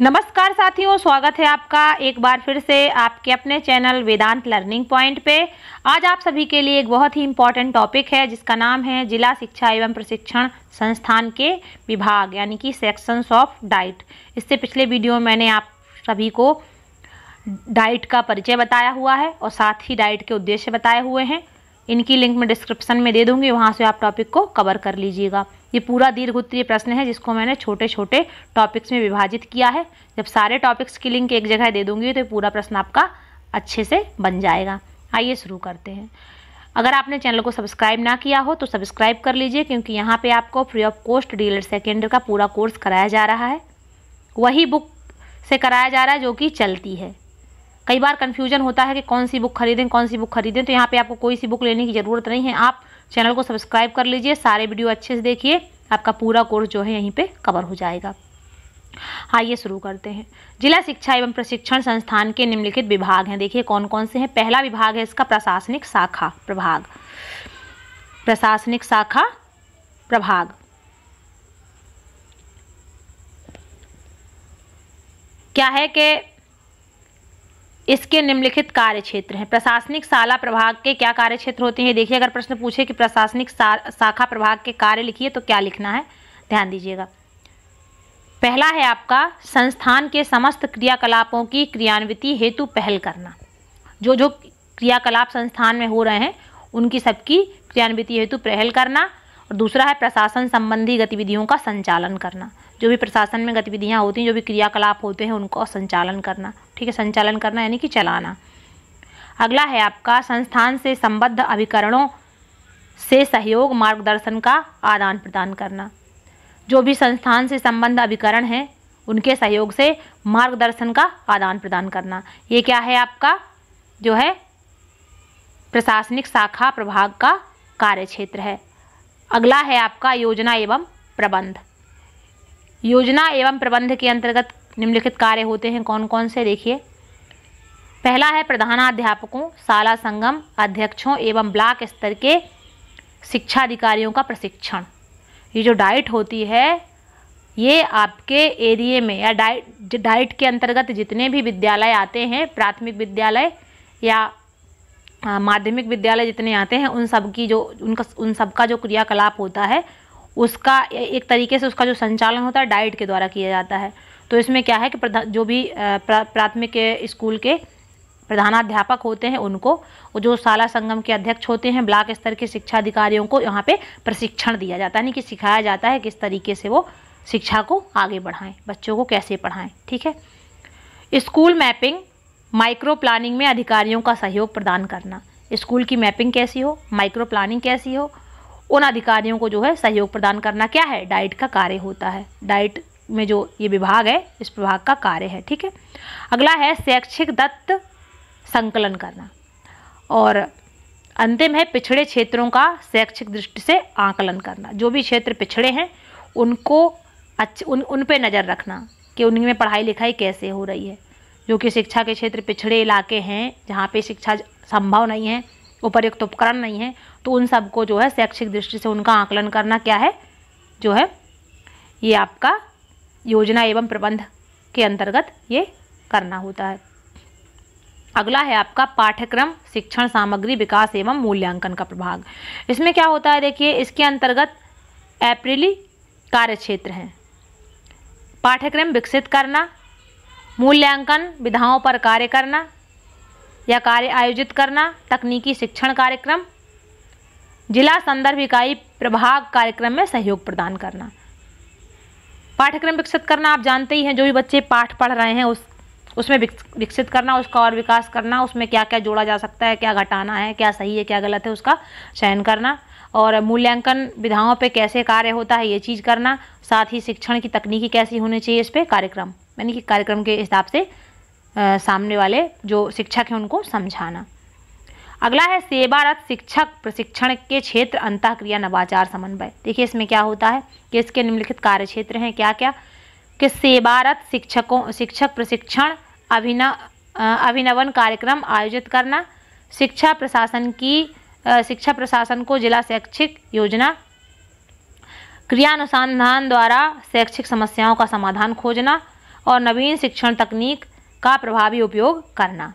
नमस्कार साथियों स्वागत है आपका एक बार फिर से आपके अपने चैनल वेदांत लर्निंग पॉइंट पे आज आप सभी के लिए एक बहुत ही इम्पॉर्टेंट टॉपिक है जिसका नाम है जिला शिक्षा एवं प्रशिक्षण संस्थान के विभाग यानी कि सेक्शंस ऑफ डाइट इससे पिछले वीडियो में मैंने आप सभी को डाइट का परिचय बताया हुआ है और साथ ही डाइट के उद्देश्य बताए हुए हैं इनकी लिंक मैं डिस्क्रिप्शन में दे दूँगी वहाँ से आप टॉपिक को कवर कर लीजिएगा ये पूरा दीर्घ उत्तरीय प्रश्न है जिसको मैंने छोटे छोटे टॉपिक्स में विभाजित किया है जब सारे टॉपिक्स की लिंक एक जगह दे दूंगी तो पूरा प्रश्न आपका अच्छे से बन जाएगा आइए शुरू करते हैं अगर आपने चैनल को सब्सक्राइब ना किया हो तो सब्सक्राइब कर लीजिए क्योंकि यहाँ पे आपको फ्री ऑफ कॉस्ट डीलर सेकेंडर का पूरा कोर्स कराया जा रहा है वही बुक से कराया जा रहा है जो कि चलती है कई बार कन्फ्यूजन होता है कि कौन सी बुक खरीदें कौन सी बुक खरीदें तो यहाँ पे आपको कोई सी बुक लेने की ज़रूरत नहीं है आप चैनल को सब्सक्राइब कर लीजिए सारे वीडियो अच्छे से देखिए आपका पूरा कोर्स जो है यहीं पे कवर हो जाएगा आइए शुरू करते हैं जिला शिक्षा एवं प्रशिक्षण संस्थान के निम्नलिखित विभाग हैं देखिए कौन कौन से हैं पहला विभाग है इसका प्रशासनिक शाखा प्रभाग प्रशासनिक शाखा प्रभाग क्या है कि इसके निम्नलिखित कार्य क्षेत्र हैं प्रशासनिक शाला प्रभाग के क्या कार्य क्षेत्र होते हैं देखिए अगर प्रश्न पूछे कि प्रशासनिक शाखा प्रभाग के कार्य लिखिए तो क्या लिखना है ध्यान दीजिएगा पहला है आपका संस्थान के समस्त क्रियाकलापों की क्रियान्विति हेतु पहल करना जो जो क्रियाकलाप संस्थान में हो रहे हैं उनकी सबकी क्रियान्विति हेतु पहल करना और दूसरा है प्रशासन संबंधी गतिविधियों का संचालन करना जो भी प्रशासन में गतिविधियाँ होती हैं जो भी क्रियाकलाप होते हैं उनको संचालन करना ठीक है संचालन करना यानी कि चलाना अगला है आपका संस्थान से संबद्ध अभिकरणों से सहयोग मार्गदर्शन का आदान प्रदान करना जो भी संस्थान से संबंध अभिकरण हैं उनके सहयोग से मार्गदर्शन का आदान प्रदान करना ये क्या है आपका जो है प्रशासनिक शाखा प्रभाग का कार्य क्षेत्र है अगला है आपका योजना एवं प्रबंध योजना एवं प्रबंध के अंतर्गत निम्नलिखित कार्य होते हैं कौन कौन से देखिए पहला है प्रधानाध्यापकों शाला संगम अध्यक्षों एवं ब्लॉक स्तर के शिक्षा अधिकारियों का प्रशिक्षण ये जो डाइट होती है ये आपके एरिए में या डाइट डाइट के अंतर्गत जितने भी विद्यालय आते हैं प्राथमिक विद्यालय या माध्यमिक विद्यालय जितने आते हैं उन सब की जो उनका उन सब का जो क्रियाकलाप होता है उसका एक तरीके से उसका जो संचालन होता है डाइट के द्वारा किया जाता है तो इसमें क्या है कि जो भी प्राथमिक स्कूल के प्रधानाध्यापक होते हैं उनको जो शाला संगम के अध्यक्ष होते हैं ब्लॉक स्तर के शिक्षा अधिकारियों को यहाँ पे प्रशिक्षण दिया जाता है यानी कि सिखाया जाता है किस तरीके से वो शिक्षा को आगे बढ़ाएं बच्चों को कैसे पढ़ाएं ठीक है स्कूल मैपिंग माइक्रो प्लानिंग में अधिकारियों का सहयोग प्रदान करना स्कूल की मैपिंग कैसी हो माइक्रो प्लानिंग कैसी हो उन अधिकारियों को जो है सहयोग प्रदान करना क्या है डाइट का कार्य होता है डाइट में जो ये विभाग है इस विभाग का कार्य है ठीक है अगला है शैक्षिक दत्त संकलन करना और अंतिम है पिछड़े क्षेत्रों का शैक्षिक दृष्टि से आकलन करना जो भी क्षेत्र पिछड़े हैं उनको अच्छे उन उन पर नज़र रखना कि उनमें पढ़ाई लिखाई कैसे हो रही है जो कि शिक्षा के क्षेत्र पिछड़े इलाके हैं जहाँ पे शिक्षा संभव नहीं है उपयुक्त उपकरण नहीं है तो उन सबको जो है शैक्षिक दृष्टि से उनका आकलन करना क्या है जो है ये आपका योजना एवं प्रबंध के अंतर्गत ये करना होता है अगला है आपका पाठ्यक्रम शिक्षण सामग्री विकास एवं मूल्यांकन का प्रभाग इसमें क्या होता है देखिए इसके अंतर्गत अप्रैली कार्य क्षेत्र हैं पाठ्यक्रम विकसित करना मूल्यांकन विधाओं पर कार्य करना या कार्य आयोजित करना तकनीकी शिक्षण कार्यक्रम जिला संदर्भ इकाई प्रभाग कार्यक्रम में सहयोग प्रदान करना पाठ्यक्रम विकसित करना आप जानते ही हैं जो भी बच्चे पाठ पढ़ रहे हैं उस उसमें विकसित करना उसका और विकास करना उसमें क्या क्या जोड़ा जा सकता है क्या घटाना है क्या सही है क्या गलत है उसका चयन करना और मूल्यांकन विधाओं पे कैसे कार्य होता है ये चीज़ करना साथ ही शिक्षण की तकनीकी कैसी होनी चाहिए इस पर कार्यक्रम यानी कि कार्यक्रम के हिसाब से आ, सामने वाले जो शिक्षक हैं उनको समझाना अगला है सेवारत शिक्षक प्रशिक्षण के क्षेत्र अंत क्रिया नवाचार समन्वय देखिए इसमें क्या होता है कि इसके निम्नलिखित कार्य क्षेत्र हैं क्या क्या कि सेवारत शिक्षकों शिक्षक प्रशिक्षण अभिनव अभिनवन कार्यक्रम आयोजित करना शिक्षा प्रशासन की शिक्षा प्रशासन को जिला शैक्षिक योजना क्रियानुसंधान द्वारा शैक्षिक समस्याओं का समाधान खोजना और नवीन शिक्षण तकनीक का प्रभावी उपयोग करना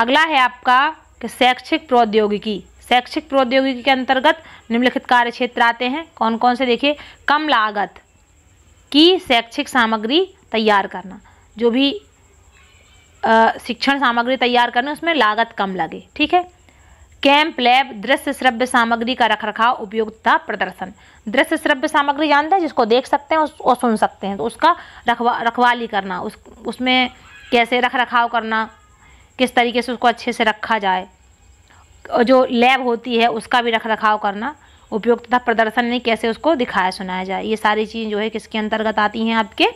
अगला है आपका कि शैक्षिक प्रौद्योगिकी शैक्षिक प्रौद्योगिकी के अंतर्गत निम्नलिखित कार्य क्षेत्र आते हैं कौन कौन से देखिए कम लागत की शैक्षिक सामग्री तैयार करना जो भी शिक्षण सामग्री तैयार करना उसमें लागत कम लगे ठीक है कैंप लैब दृश्य श्रव्य सामग्री का रखरखाव उपयोगिता प्रदर्शन दृश्य श्रव्य सामग्री जानते हैं जिसको देख सकते हैं और सुन सकते हैं तो उसका रखवा रखवाली करना उस उसमें कैसे रख रखाव करना किस तरीके से उसको अच्छे से रखा जाए जो लैब होती है उसका भी रख रखाव करना उपयोग तथा प्रदर्शन नहीं कैसे उसको दिखाया सुनाया जाए ये सारी चीज़ जो है किसके अंतर्गत आती हैं आपके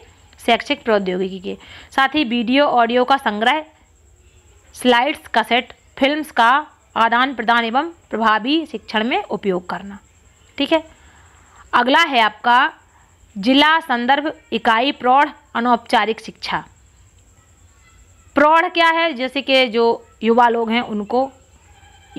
शैक्षिक प्रौद्योगिकी के साथ ही वीडियो ऑडियो का संग्रह स्लाइड्स का सेट फिल्म्स का आदान प्रदान एवं प्रभावी शिक्षण में उपयोग करना ठीक है अगला है आपका जिला संदर्भ इकाई प्रौढ़ अनौपचारिक शिक्षा प्रौढ़ क्या है जैसे कि जो युवा लोग हैं उनको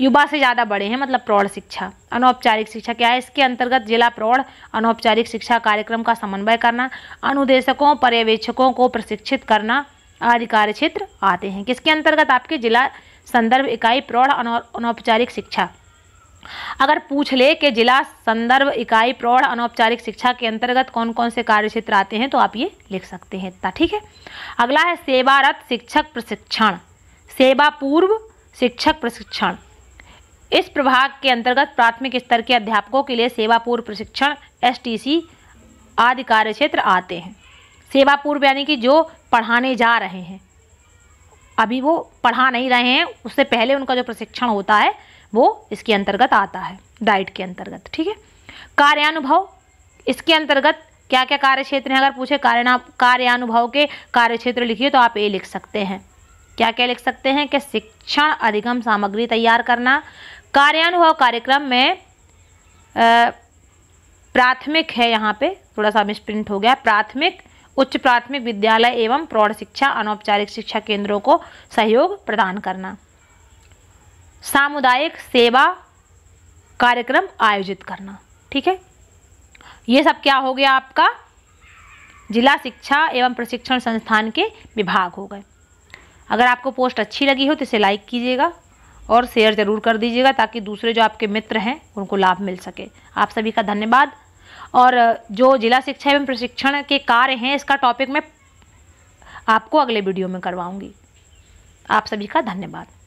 युवा से ज़्यादा बड़े हैं मतलब प्रौढ़ शिक्षा अनौपचारिक शिक्षा क्या है इसके अंतर्गत जिला प्रौढ़ अनौपचारिक शिक्षा कार्यक्रम का समन्वय करना अनुदेशकों पर्यवेक्षकों को प्रशिक्षित करना आदि कार्य क्षेत्र आते हैं किसके अंतर्गत आपके जिला संदर्भ इकाई प्रौढ़ अनौपचारिक शिक्षा अगर पूछ ले कि जिला संदर्भ इकाई प्रौढ़ अनौपचारिक शिक्षा के अंतर्गत कौन कौन से कार्य क्षेत्र आते हैं तो आप ये लिख सकते हैं इतना ठीक है अगला है सेवारत शिक्षक प्रशिक्षण सेवा पूर्व शिक्षक प्रशिक्षण इस प्रभाग के अंतर्गत प्राथमिक स्तर के अध्यापकों के लिए सेवा पूर्व प्रशिक्षण एसटीसी आदि कार्य क्षेत्र आते हैं सेवा पूर्व यानी कि जो पढ़ाने जा रहे हैं अभी वो पढ़ा नहीं रहे हैं उससे पहले उनका जो प्रशिक्षण होता है वो इसके अंतर्गत आता है डाइट के अंतर्गत ठीक है कार्यानुभव इसके अंतर्गत क्या क्या कार्य क्षेत्र हैं अगर पूछे कार्यानुभव के कार्य क्षेत्र लिखिए तो आप ये लिख सकते हैं क्या क्या लिख सकते हैं कि शिक्षण अधिगम सामग्री तैयार करना कार्यानुभव कार्यक्रम में प्राथमिक है यहाँ पे थोड़ा सा मिसप्रिंट हो गया प्राथमिक उच्च प्राथमिक विद्यालय एवं प्रौढ़ शिक्षा अनौपचारिक शिक्षा केंद्रों को सहयोग प्रदान करना सामुदायिक सेवा कार्यक्रम आयोजित करना ठीक है ये सब क्या हो गया आपका जिला शिक्षा एवं प्रशिक्षण संस्थान के विभाग हो गए अगर आपको पोस्ट अच्छी लगी हो तो इसे लाइक कीजिएगा और शेयर ज़रूर कर दीजिएगा ताकि दूसरे जो आपके मित्र हैं उनको लाभ मिल सके आप सभी का धन्यवाद और जो जिला शिक्षा एवं प्रशिक्षण के कार्य हैं इसका टॉपिक मैं आपको अगले वीडियो में करवाऊँगी आप सभी का धन्यवाद